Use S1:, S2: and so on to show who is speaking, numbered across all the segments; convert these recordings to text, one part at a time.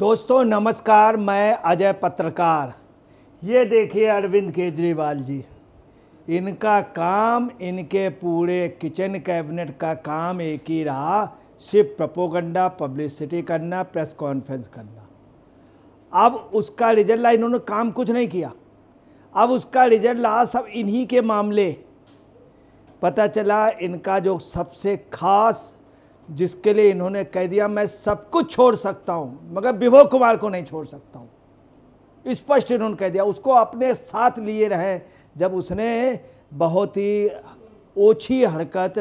S1: दोस्तों नमस्कार मैं अजय पत्रकार ये देखिए अरविंद केजरीवाल जी इनका काम इनके पूरे किचन कैबिनेट का काम एक ही रहा सिर्फ प्रपोगंडा पब्लिसिटी करना प्रेस कॉन्फ्रेंस करना अब उसका रिजल्ट ला इन्होंने काम कुछ नहीं किया अब उसका रिजल्ट ला सब इन्हीं के मामले पता चला इनका जो सबसे खास जिसके लिए इन्होंने कह दिया मैं सब कुछ छोड़ सकता हूँ मगर विभो कुमार को नहीं छोड़ सकता हूँ स्पष्ट इन्होंने कह दिया उसको अपने साथ लिए रहे जब उसने बहुत ही ओछी हरकत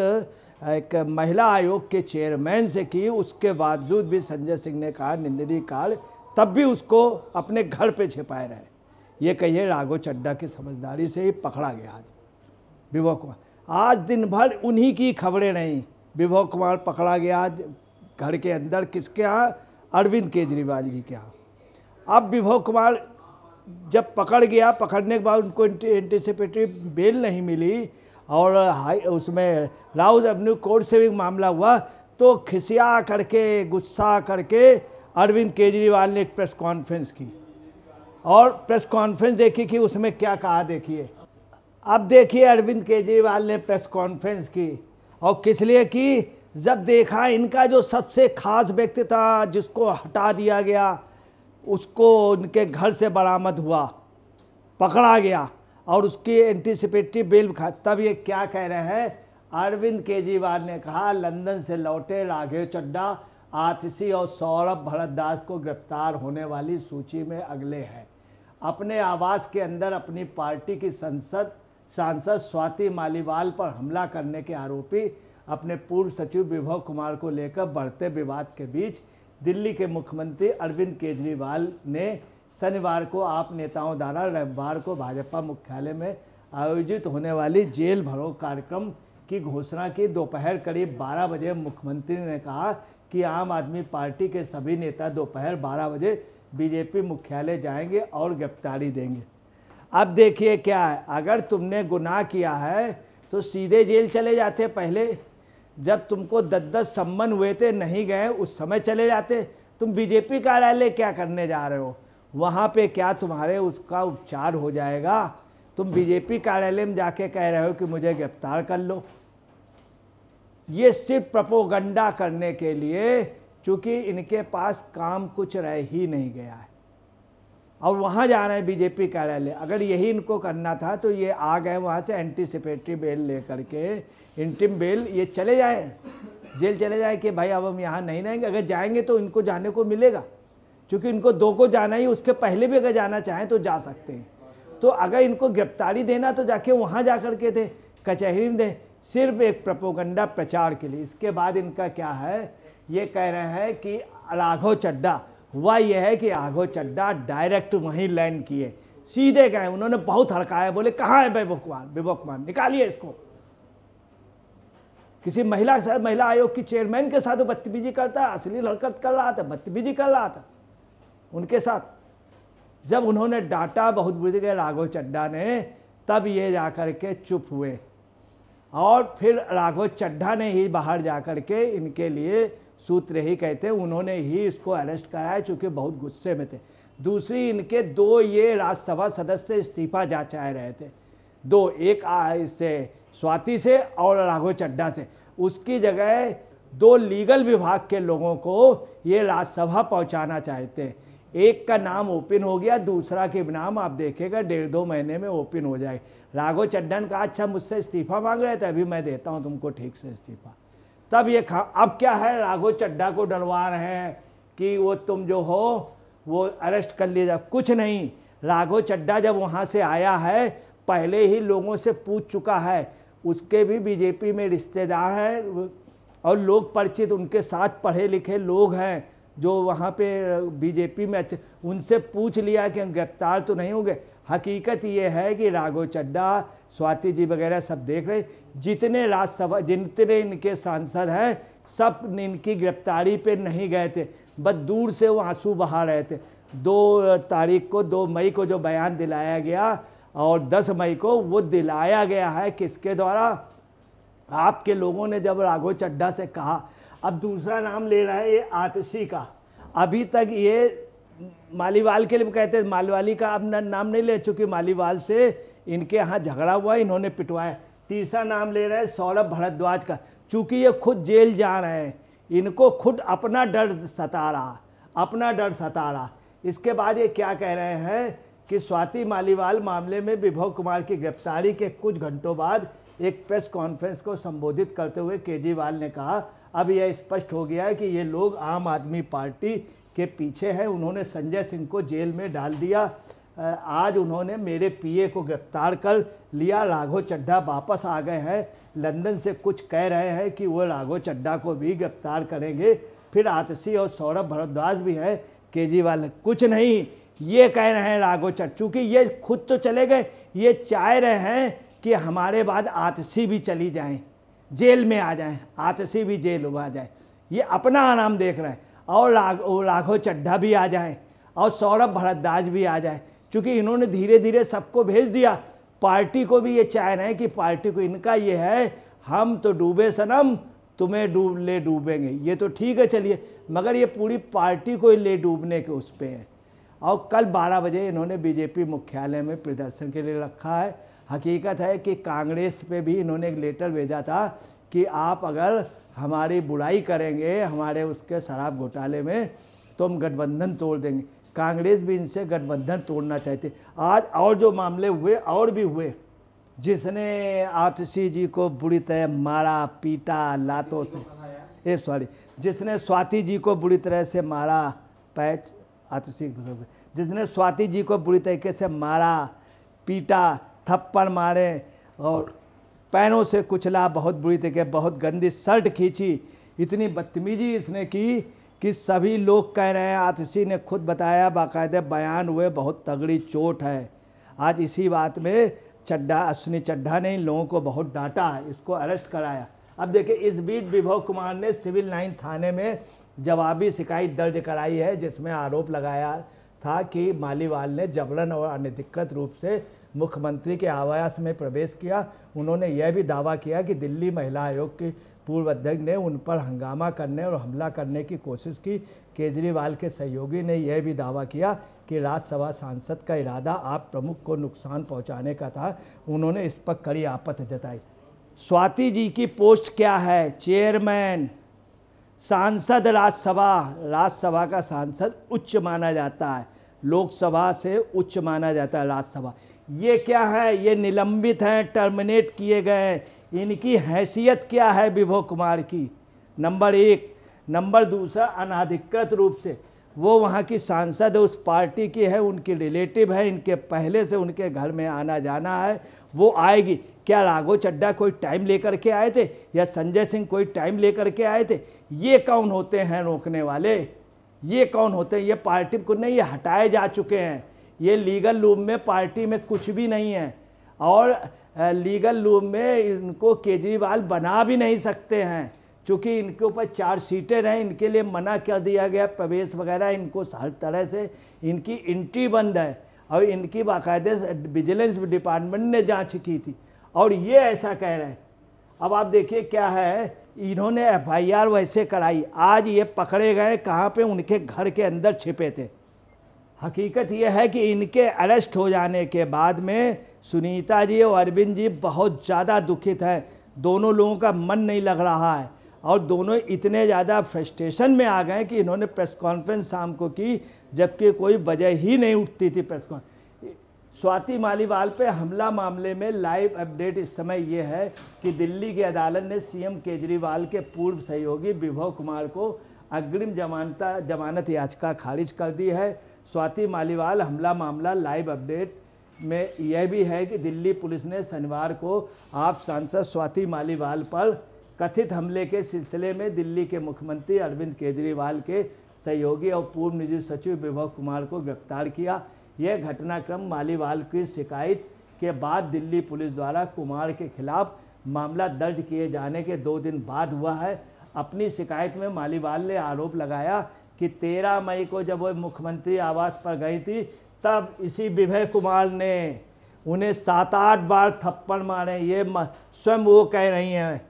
S1: एक महिला आयोग के चेयरमैन से की उसके बावजूद भी संजय सिंह ने कहा निंदनीय कार्य तब भी उसको अपने घर पे छिपाए रहे ये कहिए राघो चड्डा की समझदारी से ही पकड़ा गया आज विवो कुमार आज दिन भर उन्हीं की खबरें नहीं विभव कुमार पकड़ा गया घर के अंदर किसके यहाँ अरविंद केजरीवाल जी के यहाँ अब विभव कुमार जब पकड़ गया पकड़ने के बाद उनको एंटीसिपेटरी बेल नहीं मिली और हाई उसमें राउज एवेन्यू कोर्ट से भी मामला हुआ तो खिसिया करके गुस्सा करके अरविंद केजरीवाल ने एक प्रेस कॉन्फ्रेंस की और प्रेस कॉन्फ्रेंस देखी कि उसमें क्या कहा देखिए अब देखिए अरविंद केजरीवाल ने प्रेस कॉन्फ्रेंस की और किस लिए कि जब देखा इनका जो सबसे खास व्यक्ति था जिसको हटा दिया गया उसको उनके घर से बरामद हुआ पकड़ा गया और उसकी एंटीसिपेटरी बेल तब ये क्या कह रहे हैं अरविंद केजरीवाल ने कहा लंदन से लौटे राघव चड्डा आतिशी और सौरभ भरतदास को गिरफ्तार होने वाली सूची में अगले हैं अपने आवास के अंदर अपनी पार्टी की संसद सांसद स्वाति मालीवाल पर हमला करने के आरोपी अपने पूर्व सचिव विभव कुमार को लेकर बढ़ते विवाद के बीच दिल्ली के मुख्यमंत्री अरविंद केजरीवाल ने शनिवार को आप नेताओं द्वारा रविवार को भाजपा मुख्यालय में आयोजित होने वाली जेल भरो कार्यक्रम की घोषणा की दोपहर करीब 12 बजे मुख्यमंत्री ने कहा कि आम आदमी पार्टी के सभी नेता दोपहर 12 बजे बीजेपी मुख्यालय जाएंगे और गिरफ्तारी देंगे अब देखिए क्या है अगर तुमने गुनाह किया है तो सीधे जेल चले जाते पहले जब तुमको दस दस सम्मन हुए थे नहीं गए उस समय चले जाते तुम बीजेपी कार्यालय क्या करने जा रहे हो वहाँ पे क्या तुम्हारे उसका उपचार हो जाएगा तुम बीजेपी कार्यालय में जाके कह रहे हो कि मुझे गिरफ्तार कर लो ये सिर्फ प्रपोगंडा करने के लिए चूँकि इनके पास काम कुछ रह ही नहीं गया है और वहाँ जा रहे हैं बीजेपी कार्यालय अगर यही इनको करना था तो ये आ गए वहाँ से एंटीसिपेटरी बेल ले करके इंटिम बेल ये चले जाए जेल चले जाए कि भाई अब हम यहाँ नहीं रहेंगे अगर जाएंगे तो इनको जाने को मिलेगा क्योंकि इनको दो को जाना ही उसके पहले भी अगर जाना चाहें तो जा सकते हैं तो अगर इनको गिरफ्तारी देना तो जाके वहाँ जा कर के दें कचहरी में दे सिर्फ एक प्रपोगंडा प्रचार के लिए इसके बाद इनका क्या है ये कह रहे हैं कि राघव चड्डा हुआ यह है कि आगो चड्डा डायरेक्ट वहीं लैंड किए सीधे गए उन्होंने बहुत हड़काया बोले कहाँ है बेबोकमान कुमार निकालिए इसको किसी महिला महिला आयोग की चेयरमैन के साथ बदतमीजी करता असली हरकत कर रहा था बदतमीजी कर रहा था उनके साथ जब उन्होंने डांटा बहुत बुरी गए राघव चड्डा ने तब ये जा कर के चुप हुए और फिर राघव चड्ढा ने ही बाहर जा कर के इनके लिए सूत्र ही कहते हैं उन्होंने ही इसको अरेस्ट कराया चूँकि बहुत गुस्से में थे दूसरी इनके दो ये राज्यसभा सदस्य इस्तीफा जा चाह रहे थे दो एक इससे स्वाति से और राघो चड्डा से उसकी जगह दो लीगल विभाग के लोगों को ये राज्यसभा पहुंचाना चाहते हैं एक का नाम ओपन हो गया दूसरा के नाम आप देखेगा डेढ़ दो महीने में ओपन हो जाए राघो चड्डन का अच्छा मुझसे इस्तीफा मांग रहे थे अभी मैं देता हूँ तुमको ठीक से इस्तीफा तब ये खा अब क्या है राघो चड्ढा को डलवा रहे हैं कि वो तुम जो हो वो अरेस्ट कर लिया जाए कुछ नहीं राघो चड्ढा जब वहाँ से आया है पहले ही लोगों से पूछ चुका है उसके भी बीजेपी में रिश्तेदार हैं और लोग परिचित उनके साथ पढ़े लिखे लोग हैं जो वहाँ पे बीजेपी में उनसे पूछ लिया कि गिरफ्तार तो नहीं होंगे हकीकत ये है कि राघो चड्डा स्वाति जी वगैरह सब देख रहे जितने राज्यसभा जितने इनके सांसद हैं सब इनकी गिरफ्तारी पे नहीं गए थे बस दूर से वो आंसू बहा रहे थे दो तारीख को दो मई को जो बयान दिलाया गया और दस मई को वो दिलाया गया है किसके द्वारा आपके लोगों ने जब राघो चड्डा से कहा अब दूसरा नाम ले रहा है ये आतशी का अभी तक ये मालीवाल के लिए कहते हैं मालीवाली का अब नाम नहीं ले चूँकि मालीवाल से इनके यहाँ झगड़ा हुआ इन्होंने पिटवाया तीसरा नाम ले रहे हैं सौरभ भरद्वाज का चूँकि ये खुद जेल जा रहे हैं इनको खुद अपना डर सता रहा अपना डर सता रहा इसके बाद ये क्या कह रहे हैं कि स्वाति मालीवाल मामले में विभव कुमार की गिरफ्तारी के कुछ घंटों बाद एक प्रेस कॉन्फ्रेंस को संबोधित करते हुए केजरीवाल ने कहा अब यह स्पष्ट हो गया है कि ये लोग आम आदमी पार्टी के पीछे हैं उन्होंने संजय सिंह को जेल में डाल दिया आज उन्होंने मेरे पीए को गिरफ्तार कर लिया राघो चड्ढा वापस आ गए हैं लंदन से कुछ कह रहे हैं कि वो राघो चड्ढा को भी गिरफ्तार करेंगे फिर आतसी और सौरभ भरद्वाज भी हैं केजरीवाल कुछ नहीं ये कह रहे हैं राघव चट चूँकि ये खुद तो चले गए ये चाह रहे हैं कि हमारे बाद आतसी भी चली जाएँ जेल में आ जाएँ आतसी भी जेल हुआ जाए ये अपना आराम देख रहे हैं और लाख लाखों चड्ढा भी आ जाए और सौरभ भरद्वाज भी आ जाए क्योंकि इन्होंने धीरे धीरे सबको भेज दिया पार्टी को भी ये चाह रहे हैं कि पार्टी को इनका ये है हम तो डूबे सनम तुम्हें डूब ले डूबेंगे ये तो ठीक है चलिए मगर ये पूरी पार्टी को ही ले डूबने के उस पर है और कल 12 बजे इन्होंने बीजेपी मुख्यालय में प्रदर्शन के लिए रखा है हकीकत है कि कांग्रेस पे भी इन्होंने एक लेटर भेजा था कि आप अगर हमारी बुराई करेंगे हमारे उसके शराब घोटाले में तो हम गठबंधन तोड़ देंगे कांग्रेस भी इनसे गठबंधन तोड़ना चाहती आज और जो मामले हुए और भी हुए जिसने आतिशी जी को बुरी तरह मारा पीटा लातों से ये सॉरी जिसने स्वाति जी को बुरी तरह से मारा पैच आतिशी जिसने स्वाति जी को बुरी तरीके से मारा पीटा थप्पड़ मारे और पैनों से कुचला बहुत बुरी तरीके बहुत गंदी शर्ट खींची इतनी बदतमीजी इसने की कि सभी लोग कह रहे हैं आतिशी ने खुद बताया बाकायदे बयान हुए बहुत तगड़ी चोट है आज इसी बात में चड्ढा अश्विनी चड्ढा ने इन लोगों को बहुत डांटा है इसको अरेस्ट कराया अब देखिए इस बीच विभव कुमार ने सिविल लाइन थाने में जवाबी शिकायत दर्ज कराई है जिसमें आरोप लगाया था कि मालीवाल ने जबरन और अनधिकृत रूप से मुख्यमंत्री के आवास में प्रवेश किया उन्होंने यह भी दावा किया कि दिल्ली महिला आयोग की पूर्व अध्यक्ष ने उन पर हंगामा करने और हमला करने की कोशिश की केजरीवाल के सहयोगी ने यह भी दावा किया कि राज्यसभा सांसद का इरादा आप प्रमुख को नुकसान पहुंचाने का था उन्होंने इस पर कड़ी आपत जताई स्वाति जी की पोस्ट क्या है चेयरमैन सांसद राज्यसभा राज्यसभा का सांसद उच्च माना जाता है लोकसभा से उच्च माना जाता है राज्यसभा ये क्या है ये निलंबित हैं टर्मिनेट किए गए हैं इनकी हैसियत क्या है विभो कुमार की नंबर एक नंबर दूसरा अनाधिकृत रूप से वो वहाँ की सांसद उस पार्टी की है उनकी रिलेटिव है इनके पहले से उनके घर में आना जाना है वो आएगी क्या राघो चड्डा कोई टाइम लेकर के आए थे या संजय सिंह कोई टाइम लेकर के आए थे ये कौन होते हैं रोकने वाले ये कौन होते हैं ये पार्टी को नहीं ये हटाए जा चुके हैं ये लीगल लूम में पार्टी में कुछ भी नहीं है और लीगल लूम में इनको केजरीवाल बना भी नहीं सकते हैं चूँकि इनके ऊपर चार सीटें हैं इनके लिए मना कर दिया गया प्रवेश वगैरह इनको हर तरह से इनकी एंट्री बंद है और इनकी बाकायदे विजिलेंस डिपार्टमेंट ने जांच की थी और ये ऐसा कह रहे हैं अब आप देखिए क्या है इन्होंने एफआईआर वैसे कराई आज ये पकड़े गए कहाँ पे उनके घर के अंदर छिपे थे हकीकत यह है कि इनके अरेस्ट हो जाने के बाद में सुनीता जी और अरविंद जी बहुत ज़्यादा दुखित हैं दोनों लोगों का मन नहीं लग रहा है और दोनों इतने ज़्यादा फ्रस्ट्रेशन में आ गए कि इन्होंने प्रेस कॉन्फ्रेंस शाम को की जबकि कोई वजह ही नहीं उठती थी प्रेस कॉन्फ्रेंस स्वाति मालीवाल पे हमला मामले में लाइव अपडेट इस समय ये है कि दिल्ली की अदालत ने सीएम केजरीवाल के पूर्व सहयोगी विभव कुमार को अग्रिम जमानता जमानत याचिका खारिज कर दी है स्वाति मालीवाल हमला मामला लाइव अपडेट में यह भी है कि दिल्ली पुलिस ने शनिवार को आप सांसद स्वाति मालीवाल पर कथित हमले के सिलसिले में दिल्ली के मुख्यमंत्री अरविंद केजरीवाल के सहयोगी और पूर्व निजी सचिव विभव कुमार को गिरफ्तार किया यह घटनाक्रम मालीवाल की शिकायत के बाद दिल्ली पुलिस द्वारा कुमार के खिलाफ मामला दर्ज किए जाने के दो दिन बाद हुआ है अपनी शिकायत में मालीवाल ने आरोप लगाया कि 13 मई को जब वो मुख्यमंत्री आवास पर गई थी तब इसी विभय कुमार ने उन्हें सात आठ बार थप्पड़ मारे ये स्वयं वो कह रही हैं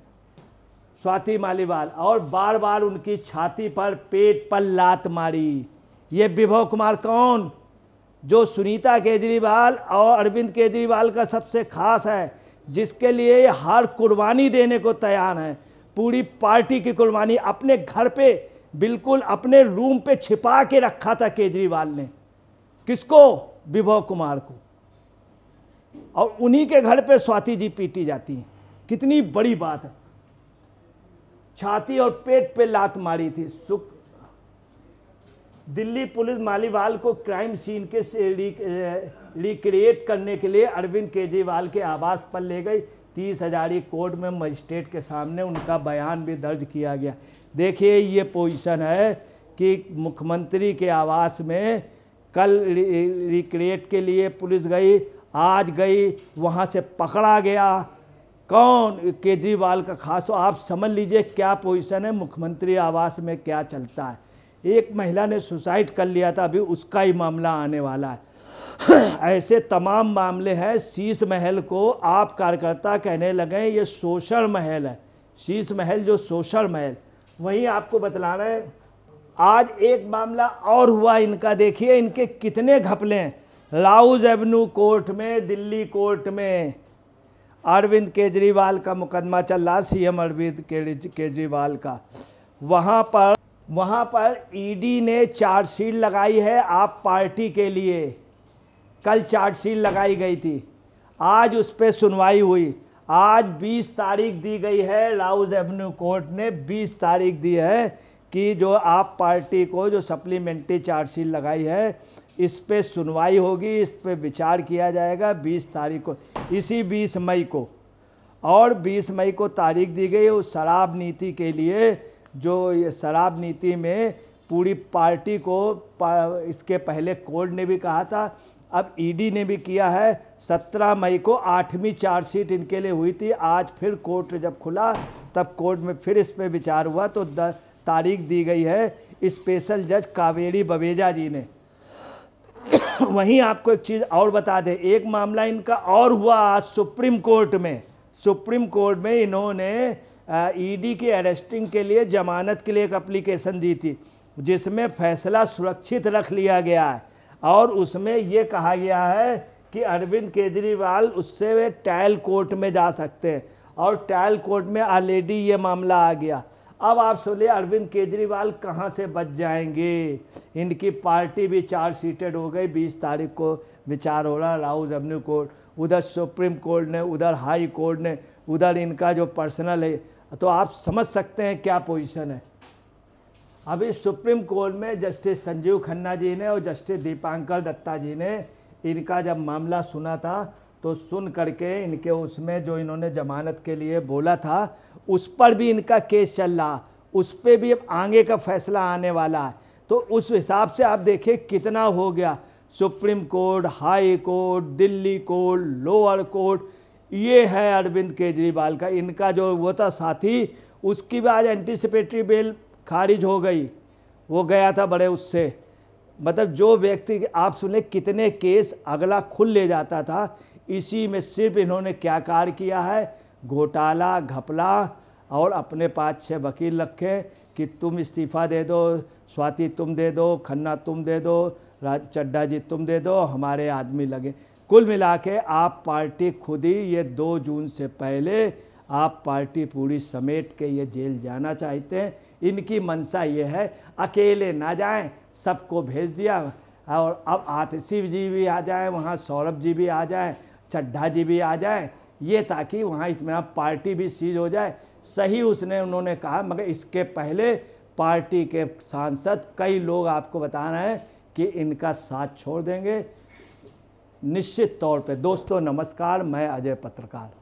S1: स्वाति मालीवाल और बार बार उनकी छाती पर पेट पर लात मारी ये विभव कुमार कौन जो सुनीता केजरीवाल और अरविंद केजरीवाल का सबसे खास है जिसके लिए हर कुर्बानी देने को तैयार है पूरी पार्टी की कुर्बानी अपने घर पे बिल्कुल अपने रूम पे छिपा के रखा था केजरीवाल ने किसको विभव कुमार को और उन्हीं के घर पे स्वाति जी पीटी जाती हैं कितनी बड़ी बात है छाती और पेट पे लात मारी थी सुख दिल्ली पुलिस मालीवाल को क्राइम सीन के रिक्रिएट करने के लिए अरविंद केजरीवाल के आवास पर ले गई तीस हजारी कोर्ट में मजिस्ट्रेट के सामने उनका बयान भी दर्ज किया गया देखिए ये पोजीशन है कि मुख्यमंत्री के आवास में कल रिक्रिएट के लिए पुलिस गई आज गई वहाँ से पकड़ा गया कौन केजरीवाल का खास तो आप समझ लीजिए क्या पोजीशन है मुख्यमंत्री आवास में क्या चलता है एक महिला ने सुसाइड कर लिया था अभी उसका ही मामला आने वाला है ऐसे तमाम मामले हैं शीश महल को आप कार्यकर्ता कहने लगे ये शोषण महल है शीश महल जो शोषण महल वही आपको बतला रहे हैं आज एक मामला और हुआ इनका देखिए इनके कितने घपले हैं राउज एवन्यू कोर्ट में दिल्ली कोर्ट में अरविंद केजरीवाल का मुकदमा चल रहा सीएम अरविंद केजरीवाल का वहाँ पर वहाँ पर ईडी ने चार्जशीट लगाई है आप पार्टी के लिए कल चार्जशीट लगाई गई थी आज उस पर सुनवाई हुई आज 20 तारीख दी गई है लाउज एवेन्यू कोर्ट ने 20 तारीख दी है कि जो आप पार्टी को जो सप्लीमेंट्री चार्जशीट लगाई है इस पर सुनवाई होगी इस पर विचार किया जाएगा 20 तारीख को इसी 20 मई को और 20 मई को तारीख दी गई उस शराब नीति के लिए जो ये शराब नीति में पूरी पार्टी को पा, इसके पहले कोर्ट ने भी कहा था अब ईडी e ने भी किया है सत्रह मई को आठवीं चार्जशीट इनके लिए हुई थी आज फिर कोर्ट जब खुला तब कोर्ट में फिर इस पर विचार हुआ तो द, तारीख दी गई है स्पेशल जज कावेरी बवेजा जी ने वहीं आपको एक चीज़ और बता दें एक मामला इनका और हुआ आज सुप्रीम कोर्ट में सुप्रीम कोर्ट में इन्होंने ईडी के अरेस्टिंग के लिए जमानत के लिए एक अप्लीकेशन दी थी जिसमें फैसला सुरक्षित रख लिया गया है और उसमें ये कहा गया है कि अरविंद केजरीवाल उससे वे ट्रायल कोर्ट में जा सकते हैं और ट्रायल कोर्ट में ऑलरेडी ये मामला आ गया अब आप सुनिए अरविंद केजरीवाल कहाँ से बच जाएंगे इनकी पार्टी भी चार सीटेड हो गई बीस तारीख को विचार हो रहा राहुल रेवन्यू कोर्ट उधर सुप्रीम कोर्ट ने उधर हाई कोर्ट ने उधर इनका जो पर्सनल है तो आप समझ सकते हैं क्या पोजीशन है अभी सुप्रीम कोर्ट में जस्टिस संजीव खन्ना जी ने और जस्टिस दीपांकर दत्ता जी ने इनका जब मामला सुना था तो सुन करके इनके उसमें जो इन्होंने जमानत के लिए बोला था उस पर भी इनका केस चल रहा उस पर भी अब आगे का फैसला आने वाला है तो उस हिसाब से आप देखिए कितना हो गया Supreme Court High Court Delhi court lower court ये है अरविंद केजरीवाल का इनका जो वो था साथी उसकी भी आज एंटीसिपेटरी बेल खारिज हो गई वो गया था बड़े उससे मतलब जो व्यक्ति आप सुने कितने केस अगला खुल ले जाता था इसी में सिर्फ इन्होंने क्या कार्य किया है घोटाला घपला और अपने पास छः वकील रखे कि तुम इस्तीफ़ा दे दो स्वाति तुम दे दो खन्ना तुम दे दो राज चड्डा जी तुम दे दो हमारे आदमी लगे कुल मिला के आप पार्टी खुद ही ये दो जून से पहले आप पार्टी पूरी समेट के ये जेल जाना चाहते हैं इनकी मंशा ये है अकेले ना जाएं सबको भेज दिया और अब आतिशी जी भी आ जाएं वहाँ सौरभ जी भी आ जाएं चड्ढा जी भी आ जाएं ये ताकि वहाँ इतना पार्टी भी सीज हो जाए सही उसने उन्होंने कहा मगर इसके पहले पार्टी के सांसद कई लोग आपको बता रहे हैं कि इनका साथ छोड़ देंगे निश्चित तौर पे दोस्तों नमस्कार मैं अजय पत्रकार